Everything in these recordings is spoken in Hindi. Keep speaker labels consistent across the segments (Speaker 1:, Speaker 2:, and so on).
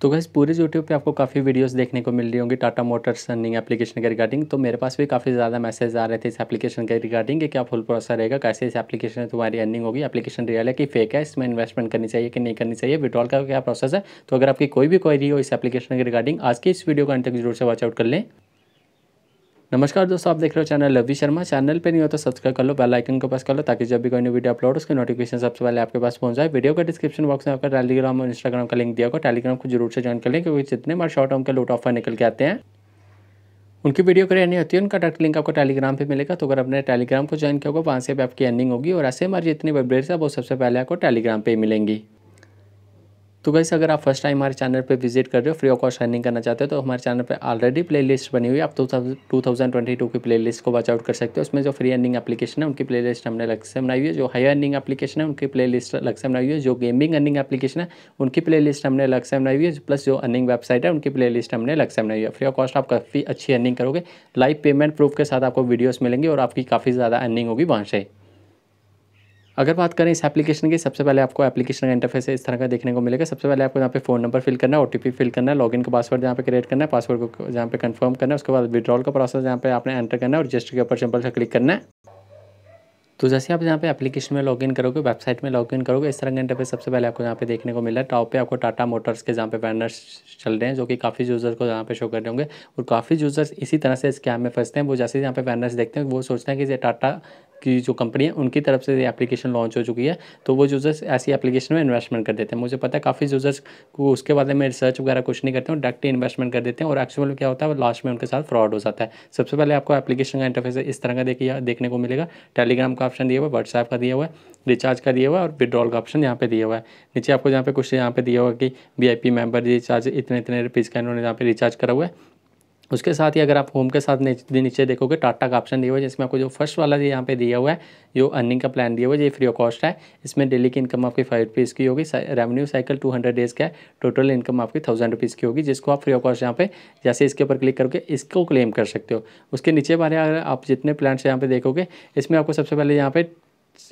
Speaker 1: तो गैस पूरे यूट्यूब पे आपको काफ़ी वीडियोस देखने को मिल रही होंगी टाटा मोटर्स रनिंग एप्लीकेशन के रिगार्डिंग तो मेरे पास भी काफ़ी ज़्यादा मैसेज आ रहे थे इस एप्लीकेशन के रिगार्डिंग कि क्या फुल प्रोसेस रहेगा कैसे इस एप्लीकेशन में तुम्हारी अर्निंग होगी एप्लीकेशन रियल है कि फेक है इसमें इन्वेस्टमेंट करनी चाहिए कि नहीं करनी चाहिए विड्रॉल का क्या प्रोसेस है तो अगर आपकी कोई भी क्वारी हो इस एप्लीकेशन के रिगार्डिंग आज की इस वीडियो को अंत तक जरूर से वॉच आउट कर लें नमस्कार दोस्तों आप देख रहे हो चैनल लवी शर्मा चैनल पे नहीं हो तो सब्सक्राइब कर लो बेल आइकन को प्रेस कर लो ताकि जब भी कोई नई वीडियो अपलोड उसके नोटिफिकेशन सबसे पहले आपके पास पहुंच जाए वीडियो का डिस्क्रिप्शन बॉक्स में आपका टेलीग्राम और इंस्टाग्राम का लिंक दिया होगा टेलीग्राम को जरूर से ज्वाइन कर लें क्योंकि जितने बार शॉर्ट टर्म के लूट ऑफर निकल के आते हैं उनकी वीडियो करें नहीं होती है उनका डायरेक्ट लिंक आपको टेलीग्राम पे मिलेगा तो अगर अपने टेलीग्राम को ज्वाइन किया होगा वहाँ से भी आपकी एंडिंग होगी और ऐसे हमारी जितनी वेबरेट्स है वो सबसे पहले आपको टेलीग्राम पे मिलेंगी तो गाइस अगर आप फर्स्ट टाइम हमारे चैनल पे विजिट कर रहे हो फ्री ऑफ कॉस्ट अर्निंग करना चाहते हो तो हमारे चैनल पे ऑलरेडी प्लेलिस्ट बनी हुई है आप टू थाउजेंड ट्वेंटी टू की प्लेलिस्ट को वॉच आउट कर सकते हो उसमें जो फ्री अर्निंग एप्लीकेशन है उनकी प्लेलिस्ट हमने अलग से बनाई है जो हाई अर्निंग एप्लीकेशन है उनकी प्लेलिस्ट अलग से बनाई हुई है जो गेमिंग अर्निंग एप्लीकेशन है उनकी प्ले हमने अलग से बनाई हुई है प्लस जो अर्निंग वेबसाइट है उनकी प्ले हमने अलग से बनाई हुई है फ्री ऑफ कॉस्ट आप काफ़ी अच्छी अर्निंग करोगे लाइव पेमेंट प्रूफ के साथ आपको वीडियोज़ मिलेंगी और आपकी काफ़ी ज़्यादा अर्निंग होगी वहाँ से अगर बात करें इस एप्लीकेशन की सबसे पहले आपको एप्लीकेशन का इंटरफेस इस तरह का देखने को मिलेगा सबसे पहले आपको यहाँ पे फोन नंबर फिल करना है ओ फिल करना है लॉगिन का पासवर्ड यहाँ पे क्रिएट करना है पासवर्ड को यहाँ पे कंफर्म करना है उसके बाद विड्रॉल का प्रोसेस यहाँ पे आपने एंटर करना है और रजिस्टर के ऊपर सिंपल से क्लिक करना है तो जैसे आप यहाँ पे एप्लीकेशन में लॉगिन करोगे वेबसाइट में लॉगिन करोगे इस तरह के इंटरफेस सबसे पहले आपको यहाँ पे देखने को मिला है टॉप पे आपको टाटा मोटर्स के जहाँ पे बैनर्स चल रहे हैं जो कि काफ़ी यूजर्स को यहाँ पे शो कर रहे होंगे और काफ़ी यूज़र्स इसी तरह से स्कैम में फंसते हैं वो जैसे यहाँ पे बैनर्स देखते हैं वो सोचते हैं कि ये टाटा की जो कंपनी है उनकी तरफ से ये एप्लीकेशन लॉन्च हो चुकी है तो वो यूज़र्स ऐसी एप्लीकेशन में इन्वेस्टमेंट कर देते हैं मुझे पता है काफ़ी यूज़र्स को उसके बारे में रिसर्च वगैरह कुछ नहीं करते हैं डायरेक्ट इन्वेस्टमेंट कर देते हैं और एक्चुअल क्या होता है लास्ट में उनके साथ फ्रॉड हो जाता है सबसे पहले आपको एप्लीकेशन का इंटरफेस इस तरह का देखिए देखने को मिलेगा टेलीग्राम का का ऑप्शन दिया हुआ है व्हाट्सएप का दिया हुआ है रिचार्ज का दिया हुआ है और विड्रॉल का ऑप्शन यहाँ पे दिया हुआ है नीचे आपको जहाँ पे कुछ यहाँ पे दिया हुआ है कि V I P member recharge इतने इतने रुपीज़ का इन्होंने यहाँ पे रिचार्ज करा हुआ है उसके साथ ही अगर आप होम के साथ नीचे देखोगे टाटा का ऑप्शन दिया हुआ है जिसमें आपको जो फर्स्ट वाला यहाँ पे दिया हुआ है जो अर्निंग का प्लान दिया हुआ है ये फ्री ऑफ कॉस्ट है इसमें डेली की इनकम आपकी फाइव रुपीज़ की होगी revenue cycle two hundred days का है टोटल इनकम आपकी थाउजेंड रुपीज़ की होगी जिसको आप फ्री ऑफ कॉस्ट यहाँ पे जैसे इसके ऊपर क्लिक करके इसको क्लेम कर सकते हो उसके नीचे बारे अगर आप जितने प्लान्स यहाँ पे देखोगे इसमें आपको सबसे पहले यहाँ पर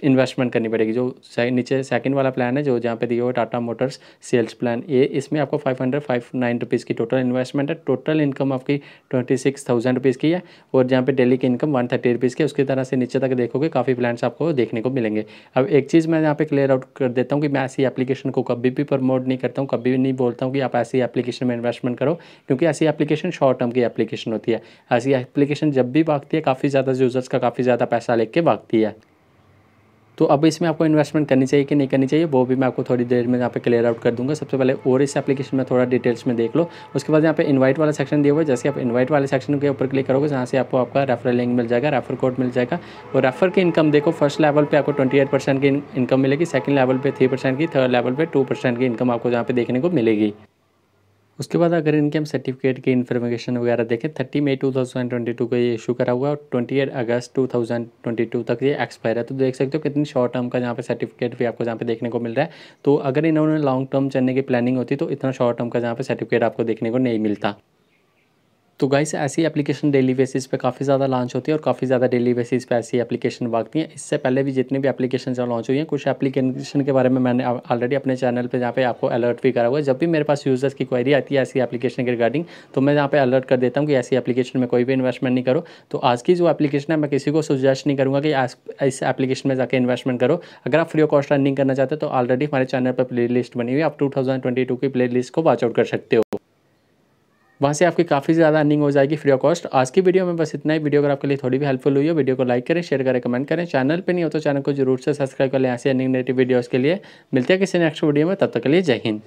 Speaker 1: इन्वेस्टमेंट करनी पड़ेगी जो नीचे सेकंड वाला प्लान है जो जहाँ पे दिया हुआ Tata Motors sales plan A इसमें आपको five hundred five nine rupees की टोटल इन्वेस्टमेंट है टोटल इनकम आपकी ट्वेंटी सिक्स थाउजेंड रुपीज़ की है और जहाँ पे डेली की इनकम वन थर्टी रुपीज़ की उसकी तरह से नीचे तक देखोगे काफ़ी प्लान्स आपको देखने को मिलेंगे अब एक चीज़ मैं यहाँ पे क्लियर आउट कर देता हूँ कि मैं ऐसी एप्लीकेशन को कभी भी प्रमोट नहीं करता हूँ कभी भी नहीं बोलता हूँ कि आप ऐसी एप्लीकेशन में इन्वेस्टमेंट करो क्योंकि ऐसी एप्लीकेशन शॉर्ट टर्म की एप्लीकेशन होती है ऐसी एप्लीकेशन जब भी भागती है काफ़ी ज़्यादा यूज़र्स का काफ़ी ज़्यादा पैसा लेके भागती है तो अब इसमें आपको इन्वेस्टमेंट करनी चाहिए कि नहीं करनी चाहिए वो भी मैं आपको थोड़ी देर में यहाँ पे क्लियर आउट कर दूंगा सबसे पहले और इस एप्लीकेशन में थोड़ा डिटेल्स में देख लो उसके बाद यहाँ पे इनवाइट वाला सेक्शन दिया हुआ है जैसे आप इनवाइट वाले सेक्शन के ऊपर क्लिक करोगे जहाँ से आपको आपका रेफर लिंक मिल जाएगा रेफर कोड मिल जाएगा और रेफर की इनकम देखो फर्स्ट लेवल पर आपको ट्वेंटी की इनकम मिलेगी सेकंड लेवल पर थ्री की थर्ड लेवल पर टू की इनकम आपको यहाँ पे देखने को मिलेगी उसके बाद अगर इनके हम सर्टिफिकेट की इन्फॉर्मेशन वगैरह देखें थर्टी मई 2022 को ये इशू करा हुआ और ट्वेंटी एट अगस्त 2022 तक ये एक्सपायर है तो देख सकते हो कितनी शॉर्ट टर्म का यहाँ पे सर्टिफिकेट भी आपको जहाँ पे देखने को मिल रहा है तो अगर इन्होंने लॉन्ग टर्म चलने की प्लानिंग होती तो इतना शॉर्ट टर्म का जहाँ पे सर्टिफिकेट आपको देखने को नहीं मिलता तो गाइस ऐसी एप्लीकेशन डेली बेसिस पे काफ़ी ज़्यादा लॉन्च होती है और काफ़ी ज़्यादा डेली बेसिस पे ऐसी एप्लीकेशन भागती हैं इससे पहले भी जितनी भी एप्लीकेशन लॉन्च हुई हैं कुछ एप्लीकेशन के बारे में मैंने ऑलरेडी अपने चैनल पे जहाँ पे आपको अलर्ट भी करा हुआ है जब भी मेरे पास यूज़र्स की क्वारी आती है ऐसी एप्लीकेशन के रिगार्डिंग तो मैं यहाँ पर अलर्ट कर देता हूँ कि ऐसी एप्लीकेशन में कोई भी इन्वेस्टमेंट नहीं करो तो आज की जो एप्लीकेशन है मैं किसी को सुजेस्ट नहीं करूँगा कि इस एप्लीकेशन में जाकर इन्वेस्टमेंट करो अगर आप फ्री ऑफ कॉस्ट रनिंग करना चाहते हो तो ऑलरेडी हमारे चैनल पर प्ले लिस्ट बनी हुई आप टू की प्ले लिस्ट को वॉच आउट कर सकते हो वहाँ से आपकी काफ़ी ज़्यादा अर्निंग हो जाएगी फ्री ऑफ कॉस्ट आज की वीडियो में बस इतना ही वीडियो अगर आपके लिए थोड़ी भी हेल्पफुल हुई हो वीडियो को लाइक करें शेयर करें कमेंट करें चैनल पर नहीं हो तो चैनल को जरूर से सब्सक्राइब कर लें ऐसे अर्निंग नेटिव वीडियोज़ के लिए मिलते हैं किसी नेक्स्ट वीडियो में तब तक के लिए जय हिंद